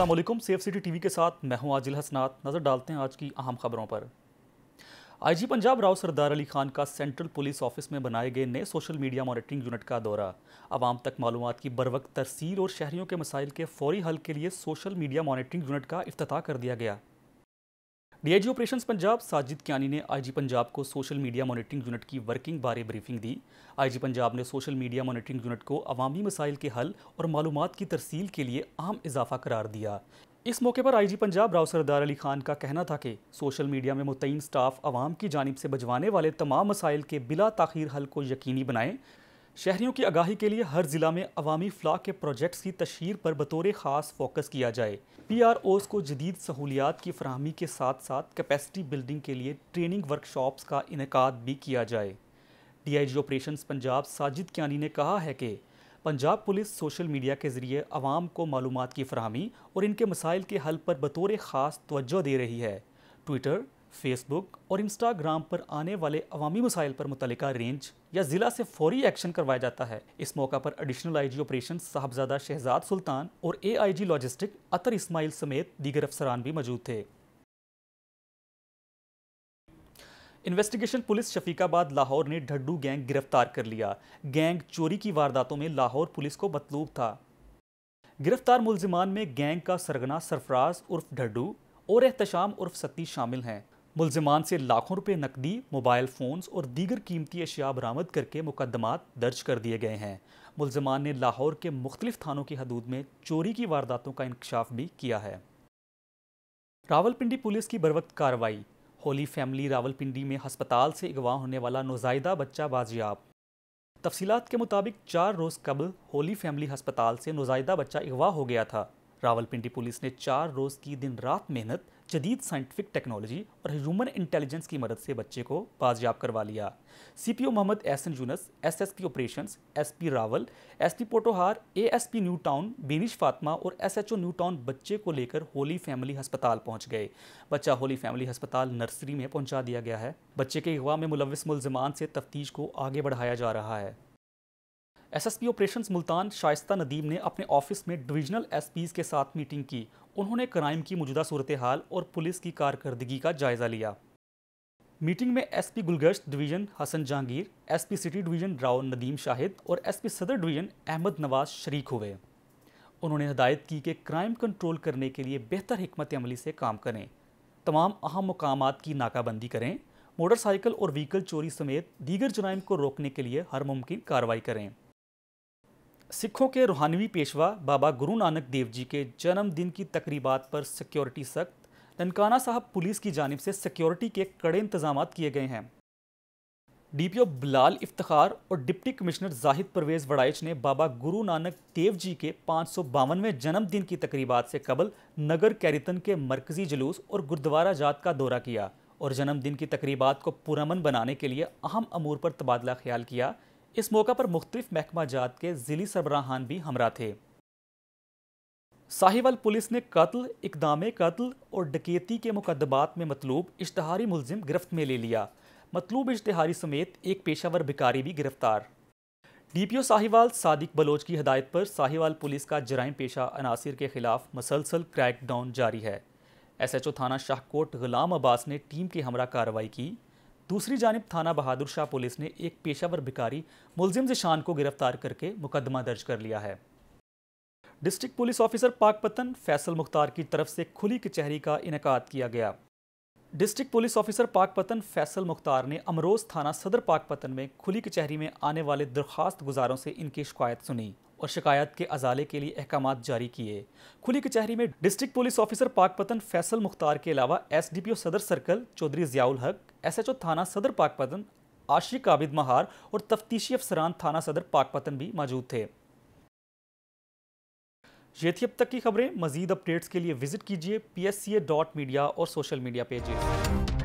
Aslam safe city TV के साथ मैं हूं आजिल हसनात नज़र डालते हैं आज की अहम खबरों पर आईजी पंजाब राव सरदार अली खान का सेंट्रल पुलिस ऑफिस में बनाए गए नए सोशल मीडिया मॉनिटरिंग यूनिट का दौरा आवाम तक मालूम की बरवक्त तरसील और शहरीों के मसाइल के फौरी हल के लिए सोशल मीडिया मॉनिटरिंग यूनिट का अफ्ताह कर दिया गया डीआईजी ऑपरेशंस पंजाब साजिद क्यानी ने आईजी पंजाब को सोशल मीडिया मॉनिटरिंग यूनिट की वर्किंग बारे ब्रीफिंग दी आईजी पंजाब ने सोशल मीडिया मॉनिटरिंग यूनिट को अवामी मसाइल के हल और मालूम की तरसील के लिए आम इजाफा करार दिया इस मौके पर आईजी पंजाब राव सरदार अली खान का कहना था कि सोशल मीडिया में मुतयन स्टाफ अवाम की जानब से बजवाने वाले तमाम मसाइल के बिला तखिर हल को यकीनी बनाएं शहरियों की आगाही के लिए हर ज़िला में अवामी फ्लाक के प्रोजेक्ट्स की तशहर पर बतौर ख़ास फोकस किया जाए पी आर ओज़ को जदीद सहूलियात की फ्राहमी के साथ साथ कैपेसिटी बिल्डिंग के लिए ट्रेनिंग वर्कशॉप्स का इनका भी किया जाए D I G operation Punjab Sajid Kiyani ने कहा है कि पंजाब पुलिस सोशल मीडिया के ज़रिए अवाम को मालूम की फरहमी और इनके मसाइल के हल पर बतौर ख़ास तोज्जो दे रही है ट्विटर फेसबुक और इंस्टाग्राम पर आने वाले अवामी मसाइल पर मुतल रेंज या ज़िला से फौरी एक्शन करवाया जाता है इस मौका पर additional IG operation Sahibzada Shahzad Sultan और एआईजी लॉजिस्टिक अतर इस्माइल समेत दीगर अफसरान भी मौजूद थे इन्वेस्टिगेशन पुलिस शफीकाबाद लाहौर ने ढड्डू गैंग गिरफ्तार कर लिया गैंग चोरी की वारदातों में लाहौर पुलिस को मतलूब था गिरफ्तार मुलजिमान में गैंग का सरगना सरफराज उर्फ ढड्डू और एहतशाम उर्फ सत्ती शामिल हैं मुलजमान से लाखों रुपये नकदी मोबाइल फ़ोन्स और दीगर कीमती अशिया बरामद करके मुकदमा दर्ज कर दिए गए हैं मुलजमान ने लाहौर के मुख्तलिफ थानों की हदूद में चोरी की वारदातों का इंकशाफ भी किया है रावलपिंडी पुलिस की बरवक्त कार्रवाई होली फैमिली रावलपिंडी में हस्पताल से अगवा होने वाला नोजायदा बच्चा बाजियाब तफसीत के मुताबिक चार रोज़ कबल होली फैमिली हस्पताल से नोजायदा बच्चा अगवा हो गया था रावलपिंडी पुलिस ने चार रोज़ की दिन रात मेहनत जदीद साइंटिफिक टेक्नोलॉजी और ह्यूमन इंटेलिजेंस की मदद से बच्चे को बाजियाब करवा लिया CPO Mohammad Ehsan Younas SSP operations SP Rawal SP Potohar ASP new town Benish Fatima और एसएचओ न्यू टाउन बच्चे को लेकर होली फैमिली अस्पताल पहुंच गए बच्चा होली फैमिली अस्पताल नर्सरी में पहुंचा दिया गया है बच्चे के अगवा में मुलविस मुलजमान से तफ्तीश को आगे बढ़ाया जा रहा है एसएसपी ऑपरेशंस मुल्तान शाइस्ता नदीम ने अपने ऑफिस में डिवीजनल एसपीज के साथ मीटिंग की उन्होंने क्राइम की मौजूदा सूरत हाल और पुलिस की कारकर्दगी का जायजा लिया मीटिंग में SP Gulgasht division Hasan Jahangir SP city division Rao Nadeem Shahid और एसपी सदर डिवीज़न अहमद नवाज शरीक हुए उन्होंने हदायत की कि क्राइम कंट्रोल करने के लिए बेहतर हमत अमली से काम करें तमाम अहम मकाम की नाकाबंदी करें मोटरसाइकिल और व्हीकल चोरी समेत दीगर जराइम को रोकने के लिए हर मुमकिन कार्रवाई करें सिखों के रूहानवी पेशवा बाबा गुरु नानक देव जी के जन्मदिन की तकरीबात पर सिक्योरिटी सख्त ननकाना साहब पुलिस की जानब से सिक्योरिटी के कड़े इंतजाम किए गए हैं डीपीओ बिलाल इफ्तार और डिप्टी कमिश्नर जाहिद परवेज़ वड़ाइच ने बाबा गुरु नानक देव जी के पाँच सौ बावनवे जन्मदिन की तकरीबात से कबल नगर कैरितन के मरकज़ी जुलूस और गुरुद्वारा जात का दौरा किया और जन्मदिन की तकरीबात को पुरमन बनाने के लिए अहम अमूर पर तबादला ख्याल किया इस मौका पर मुख्तलिफ महकमा जात के जिली सरबराहान भी हमरा थे साहिवाल पुलिस ने कत्ल इकदाम कत्ल और डकैती के मुकदमात में मतलूब इश्तहारी मुलजिम गिरफ्त में ले लिया मतलूब इश्तहारी समेत एक पेशावर भिकारी भी गिरफ्तार D P O Sahiwal Sadiq Baloch की हदायत पर साहिवाल पुलिस का जराइम पेशा अनासर के खिलाफ मसलसल क्रैक डाउन जारी है एस एच ओ थाना शाहकोट गुलाम अब्बास ने टीम की हमरा कार्रवाई की दूसरी जानब थाना बहादुर शाह पुलिस ने एक पेशावर भिकारी मुलजिम जिशान को गिरफ्तार करके मुकदमा दर्ज कर लिया है district police officer Pakpattan Faisal Mukhtar की तरफ से खुली कचहरी का इनका किया गया district police officer Pakpattan Faisal Mukhtar ने अमरोज थाना सदर पाकपतन में खुली कचहरी में आने वाले दरख्वास्त गुजारों से इनकी शिकायत सुनी और शिकायत के अजाले के लिए अहकाम जारी किए खुली कचहरी में district police officer Pakpattan Faisal Mukhtar के अलावा एसडीपीओ सदर सर्कल चौधरी जियाउल हक एसएचओ थाना सदर पाकपतन आशिक आबिद महार और तफ्तीशी अफसरान थाना सदर पाकपतन भी मौजूद थे ये थी अब तक की खबरें मजीद अपडेट्स के लिए विजिट कीजिए पी डॉट मीडिया और सोशल मीडिया पेजेस